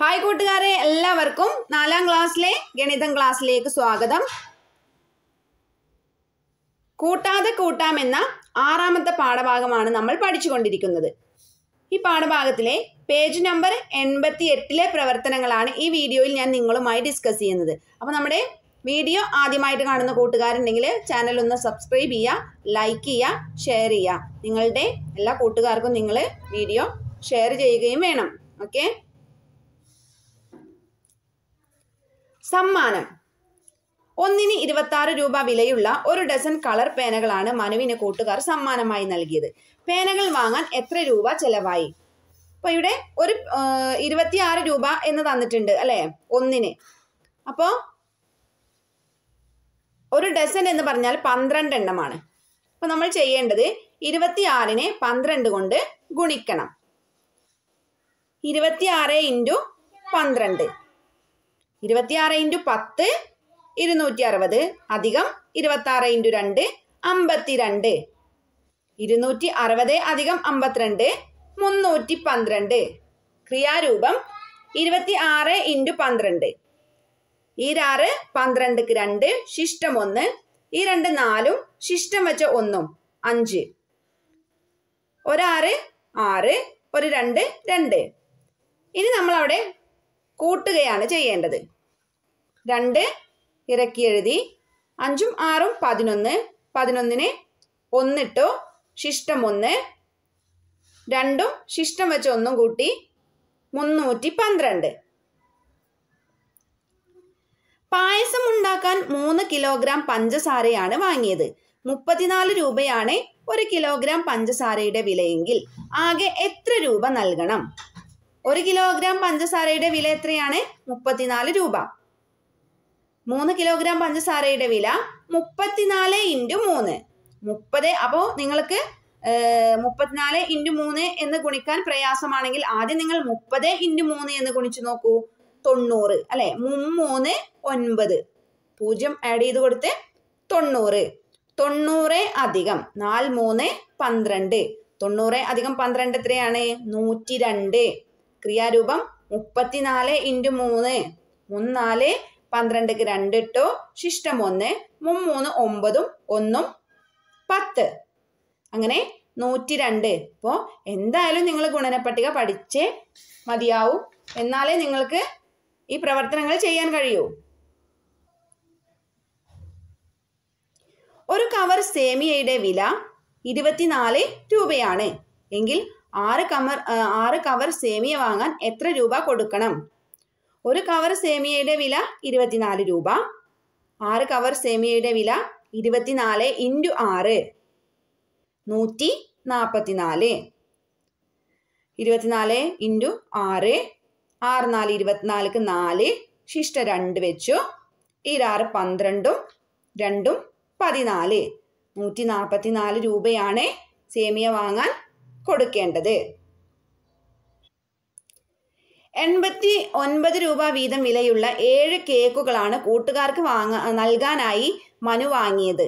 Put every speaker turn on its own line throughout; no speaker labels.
hi കൂട്ടുകാരെ എല്ലാവർക്കും നാലാം ക്ലാസ്സിലെ ഗണിതം ക്ലാസ്സിലേക്ക് സ്വാഗതം കൂട്ടാതെ കൂട്ടാം എന്ന ആറാമത്തെ പാഠഭാഗമാണ് നമ്മൾ പഠിച്ചുകൊണ്ടിരിക്കുന്നത് ഈ പാഠഭാഗത്തിലെ പേജ് നമ്പർ എൺപത്തി എട്ടിലെ പ്രവർത്തനങ്ങളാണ് ഈ വീഡിയോയിൽ ഞാൻ നിങ്ങളുമായി ഡിസ്കസ് ചെയ്യുന്നത് അപ്പോൾ നമ്മുടെ വീഡിയോ ആദ്യമായിട്ട് കാണുന്ന കൂട്ടുകാരുണ്ടെങ്കിൽ ചാനൽ ഒന്ന് സബ്സ്ക്രൈബ് ചെയ്യുക ലൈക്ക് ചെയ്യുക ഷെയർ ചെയ്യുക നിങ്ങളുടെ എല്ലാ കൂട്ടുകാർക്കും നിങ്ങൾ വീഡിയോ ഷെയർ ചെയ്യുകയും വേണം ഓക്കെ സമ്മാനം ഒന്നിന് ഇരുപത്തി രൂപ വിലയുള്ള ഒരു ഡസൻ കളർ പേനകളാണ് മനുവിന് കൂട്ടുകാർ സമ്മാനമായി നൽകിയത് പേനകൾ വാങ്ങാൻ എത്ര രൂപ ചെലവായി അപ്പൊ ഇവിടെ ഒരു ഇരുപത്തിയാറ് രൂപ എന്ന് തന്നിട്ടുണ്ട് അല്ലെ ഒന്നിന് അപ്പോ ഒരു ഡസൻ എന്ന് പറഞ്ഞാൽ പന്ത്രണ്ട് എണ്ണമാണ് അപ്പൊ നമ്മൾ ചെയ്യേണ്ടത് ആറിനെ പന്ത്രണ്ട് കൊണ്ട് ഗുണിക്കണം ആറ് ഇൻറ്റു പന്ത്രണ്ട് ഇരുപത്തിയാറ് ഇൻറ്റു പത്ത് ഇരുന്നൂറ്റി അറുപത് അധികം ഇരുപത്താറ് ഇൻറ്റു രണ്ട് അമ്പത്തിരണ്ട് ഇരുന്നൂറ്റി അറുപത് അധികം അമ്പത്തിരണ്ട് മുന്നൂറ്റി പന്ത്രണ്ട് ക്രിയാരൂപം ഇരുപത്തി ആറ് ഇൻറ്റു പന്ത്രണ്ട് ഈ ആറ് പന്ത്രണ്ടിക്ക് രണ്ട് ശിഷ്ടം ഒന്ന് ഈ രണ്ട് നാലും ശിഷ്ടം വെച്ച ഒന്നും അഞ്ച് ഒരാറ് ആറ് ഒരു രണ്ട് രണ്ട് ഇനി നമ്മളവിടെ കൂട്ടുകയാണ് ചെയ്യേണ്ടത് രണ്ട് ഇറക്കി എഴുതി അഞ്ചും ആറും പതിനൊന്ന് പതിനൊന്നിന് ഒന്നിട്ടു ശിഷ്ടം ഒന്ന് രണ്ടും ശിഷ്ടം വെച്ച് ഒന്നും കൂട്ടി മുന്നൂറ്റി പന്ത്രണ്ട് പായസം ഉണ്ടാക്കാൻ മൂന്ന് കിലോഗ്രാം പഞ്ചസാരയാണ് വാങ്ങിയത് മുപ്പത്തിനാല് രൂപയാണ് ഒരു കിലോഗ്രാം പഞ്ചസാരയുടെ വിലയെങ്കിൽ ആകെ എത്ര രൂപ നൽകണം ഒരു കിലോഗ്രാം പഞ്ചസാരയുടെ വില എത്രയാണ് മുപ്പത്തിനാല് രൂപ മൂന്ന് കിലോഗ്രാം പഞ്ചസാരയുടെ വില മുപ്പത്തിനാല് ഇൻറ്റു മൂന്ന് മുപ്പത് അപ്പോൾ നിങ്ങൾക്ക് മുപ്പത്തിനാല് ഇൻറ്റു മൂന്ന് എന്ന് ഗുണിക്കാൻ പ്രയാസമാണെങ്കിൽ ആദ്യം നിങ്ങൾ മുപ്പത് ഇൻറ്റു മൂന്ന് എന്ന് ഗുണിച്ചു നോക്കൂ തൊണ്ണൂറ് അല്ലെ മുമ്മൂന്ന് ഒൻപത് പൂജ്യം ആഡ് ചെയ്ത് കൊടുത്ത് തൊണ്ണൂറ് തൊണ്ണൂറ് അധികം നാല് മൂന്ന് പന്ത്രണ്ട് തൊണ്ണൂറ് അധികം പന്ത്രണ്ട് എത്രയാണ് നൂറ്റി രണ്ട് ക്രിയാരൂപം മുപ്പത്തിനാല് ഇൻറ്റു മൂന്ന് മൂന്നാല് രണ്ട് രണ്ടിട്ടു ശിഷ്ടം ഒന്ന് മുമ്മൂന്ന് ഒമ്പതും ഒന്നും പത്ത് അങ്ങനെ നൂറ്റി രണ്ട് ഇപ്പോൾ എന്തായാലും നിങ്ങൾ ഗുണനപ്പട്ടിക പഠിച്ചേ മതിയാവും എന്നാലേ നിങ്ങൾക്ക് ഈ പ്രവർത്തനങ്ങൾ ചെയ്യാൻ കഴിയൂ ഒരു കവർ സേമിയയുടെ വില ഇരുപത്തിനാല് രൂപയാണ് എങ്കിൽ ആറ് കവർ ആറ് കവർ സേമിയ വാങ്ങാൻ എത്ര രൂപ കൊടുക്കണം ഒരു കവർ സേമിയയുടെ വില ഇരുപത്തിനാല് രൂപ ആറ് കവർ സേമിയയുടെ വില ഇരുപത്തിനാല് ഇൻറ്റു ആറ് നൂറ്റി നാൽപ്പത്തിനാല് ഇരുപത്തിനാല് ഇൻറ്റു ആറ് ആറ് നാല് ഇരുപത്തിനാലിക്ക് നാല് ശിഷ്ട രണ്ട് വെച്ചു ഇരാറ് പന്ത്രണ്ടും രണ്ടും പതിനാല് നൂറ്റി നാൽപ്പത്തിനാല് രൂപയാണ് സേമിയ വാങ്ങാൻ കൊടുക്കേണ്ടത് എൺപത്തി ഒൻപത് രൂപ വീതം വിലയുള്ള ഏഴ് കേക്കുകളാണ് കൂട്ടുകാർക്ക് വാങ്ങ നൽകാനായി മനു വാങ്ങിയത്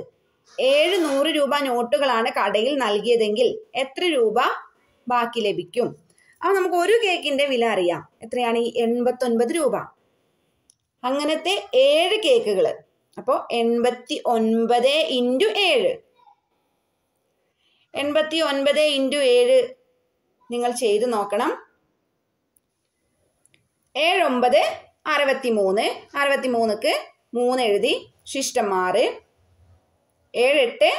ഏഴ് നൂറ് രൂപ നോട്ടുകളാണ് കടയിൽ നൽകിയതെങ്കിൽ എത്ര രൂപ ബാക്കി ലഭിക്കും അപ്പോൾ നമുക്ക് ഒരു കേക്കിൻ്റെ വില അറിയാം എത്രയാണ് ഈ എൺപത്തൊൻപത് രൂപ അങ്ങനത്തെ ഏഴ് കേക്കുകൾ അപ്പോൾ എൺപത്തി ഒൻപത് ഇൻറ്റു ഏഴ് എൺപത്തി ഒൻപത് ഇൻറ്റു ഏഴ് നിങ്ങൾ ചെയ്തു നോക്കണം ഏഴൊമ്പത് അറുപത്തി മൂന്ന് അറുപത്തി മൂന്നുക്ക് മൂന്ന് എഴുതി ശിഷ്ടം ആറ് ഏഴെട്ട്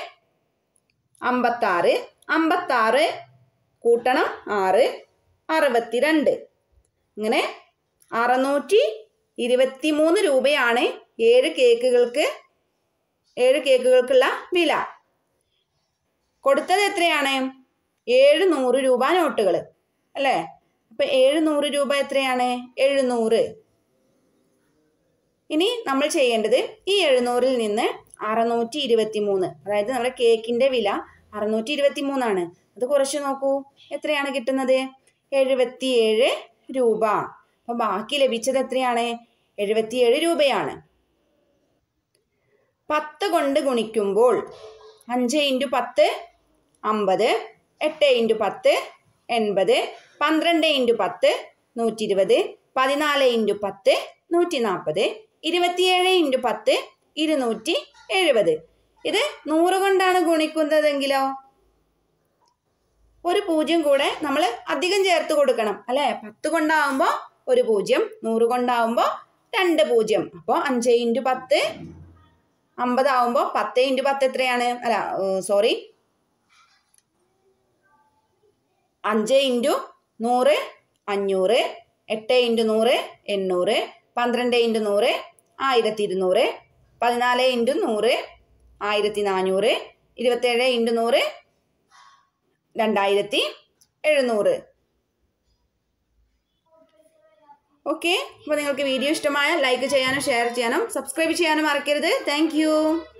അമ്പത്താറ് അമ്പത്താറ് കൂട്ടണം ആറ് അറുപത്തി രണ്ട് ഇങ്ങനെ അറുന്നൂറ്റി ഇരുപത്തി മൂന്ന് രൂപയാണ് ഏഴ് കേക്കുകൾക്ക് ഏഴ് കേക്കുകൾക്കുള്ള വില കൊടുത്തത് എത്രയാണ് ഏഴ് നൂറ് രൂപ നോട്ടുകൾ അല്ലേ ഇപ്പൊ എഴുന്നൂറ് രൂപ എത്രയാണ് എഴുന്നൂറ് ഇനി നമ്മൾ ചെയ്യേണ്ടത് ഈ എഴുന്നൂറിൽ നിന്ന് അറുന്നൂറ്റി ഇരുപത്തി മൂന്ന് അതായത് നമ്മുടെ കേക്കിന്റെ വില അറുന്നൂറ്റി ഇരുപത്തി മൂന്നാണ് അത് കുറച്ച് നോക്കൂ എത്രയാണ് കിട്ടുന്നത് എഴുപത്തിയേഴ് രൂപ അപ്പൊ ബാക്കി ലഭിച്ചത് എത്രയാണ് എഴുപത്തിയേഴ് രൂപയാണ് പത്ത് കൊണ്ട് ഗുണിക്കുമ്പോൾ അഞ്ച് ഇൻറ്റു പത്ത് അമ്പത് എട്ട് ഇൻറ്റു പത്ത് എൺപത് പന്ത്രണ്ട് ഇൻറ്റു പത്ത് നൂറ്റി ഇരുപത് പതിനാല് ഇൻറ്റു പത്ത് നൂറ്റി നാൽപ്പത് ഇരുപത്തിയേഴ് ഇൻറ്റു പത്ത് ഇരുന്നൂറ്റി എഴുപത് ഇത് നൂറ് കൊണ്ടാണ് ഗുണിക്കുന്നതെങ്കിലോ ഒരു പൂജ്യം കൂടെ നമ്മൾ അധികം ചേർത്ത് കൊടുക്കണം അല്ലെ പത്ത് കൊണ്ടാവുമ്പോൾ ഒരു പൂജ്യം നൂറ് കൊണ്ടാവുമ്പോൾ രണ്ട് പൂജ്യം അപ്പോൾ അഞ്ച് ഇൻറ്റു പത്ത് അമ്പതാവുമ്പോൾ പത്ത് ഇൻറ്റു പത്ത് എത്രയാണ് അല്ല സോറി അഞ്ച് ഇൻറ്റു നൂറ് അഞ്ഞൂറ് എട്ട് ഇൻറ്റു നൂറ് എണ്ണൂറ് പന്ത്രണ്ട് ഇൻറ്റു നൂറ് ആയിരത്തി ഇരുന്നൂറ് പതിനാല് ഇൻറ്റു നൂറ് ആയിരത്തി നാനൂറ് ഇരുപത്തേഴ് ഇൻറ്റു നൂറ് രണ്ടായിരത്തി എഴുന്നൂറ് ഓക്കെ അപ്പോൾ നിങ്ങൾക്ക് വീഡിയോ ഇഷ്ടമായ ലൈക്ക് ചെയ്യാനും ഷെയർ ചെയ്യാനും സബ്സ്ക്രൈബ് ചെയ്യാനും മറക്കരുത് താങ്ക്